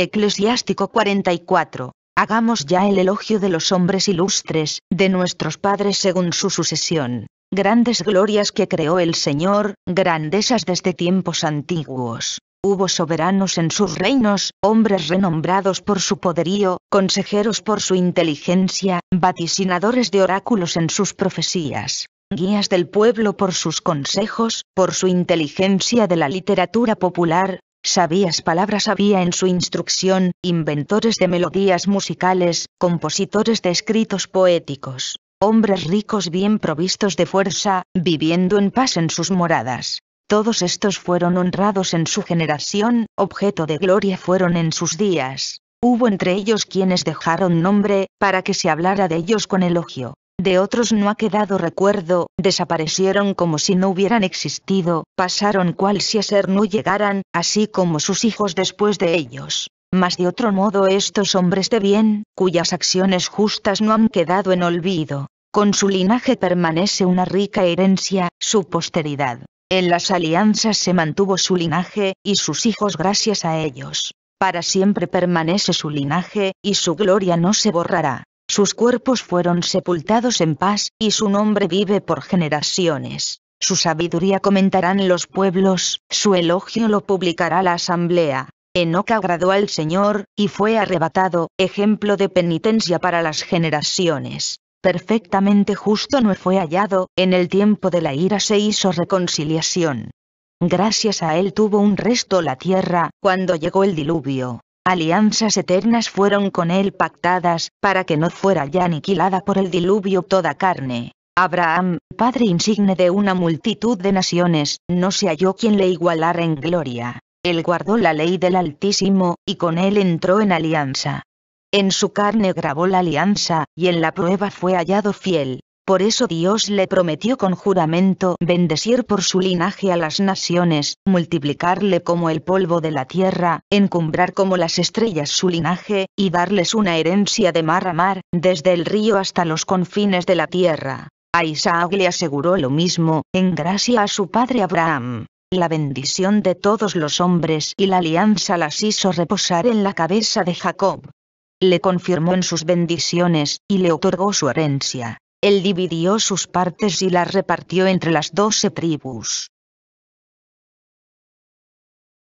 Eclesiástico 44. Hagamos ya el elogio de los hombres ilustres, de nuestros padres según su sucesión. Grandes glorias que creó el Señor, grandezas desde tiempos antiguos. Hubo soberanos en sus reinos, hombres renombrados por su poderío, consejeros por su inteligencia, vaticinadores de oráculos en sus profecías, guías del pueblo por sus consejos, por su inteligencia de la literatura popular, sabías palabras había en su instrucción, inventores de melodías musicales, compositores de escritos poéticos, hombres ricos bien provistos de fuerza, viviendo en paz en sus moradas. Todos estos fueron honrados en su generación, objeto de gloria fueron en sus días. Hubo entre ellos quienes dejaron nombre, para que se hablara de ellos con elogio de otros no ha quedado recuerdo, desaparecieron como si no hubieran existido, pasaron cual si a ser no llegaran, así como sus hijos después de ellos. Mas de otro modo estos hombres de bien, cuyas acciones justas no han quedado en olvido, con su linaje permanece una rica herencia, su posteridad. En las alianzas se mantuvo su linaje, y sus hijos gracias a ellos. Para siempre permanece su linaje, y su gloria no se borrará. Sus cuerpos fueron sepultados en paz, y su nombre vive por generaciones. Su sabiduría comentarán los pueblos, su elogio lo publicará la asamblea. Enoca agradó al Señor, y fue arrebatado, ejemplo de penitencia para las generaciones. Perfectamente justo no fue hallado, en el tiempo de la ira se hizo reconciliación. Gracias a él tuvo un resto la tierra, cuando llegó el diluvio alianzas eternas fueron con él pactadas, para que no fuera ya aniquilada por el diluvio toda carne. Abraham, padre insigne de una multitud de naciones, no se halló quien le igualara en gloria. Él guardó la ley del Altísimo, y con él entró en alianza. En su carne grabó la alianza, y en la prueba fue hallado fiel. Por eso Dios le prometió con juramento bendecir por su linaje a las naciones, multiplicarle como el polvo de la tierra, encumbrar como las estrellas su linaje, y darles una herencia de mar a mar, desde el río hasta los confines de la tierra. A Isaac le aseguró lo mismo, en gracia a su padre Abraham. La bendición de todos los hombres y la alianza las hizo reposar en la cabeza de Jacob. Le confirmó en sus bendiciones, y le otorgó su herencia. Él dividió sus partes y las repartió entre las doce tribus.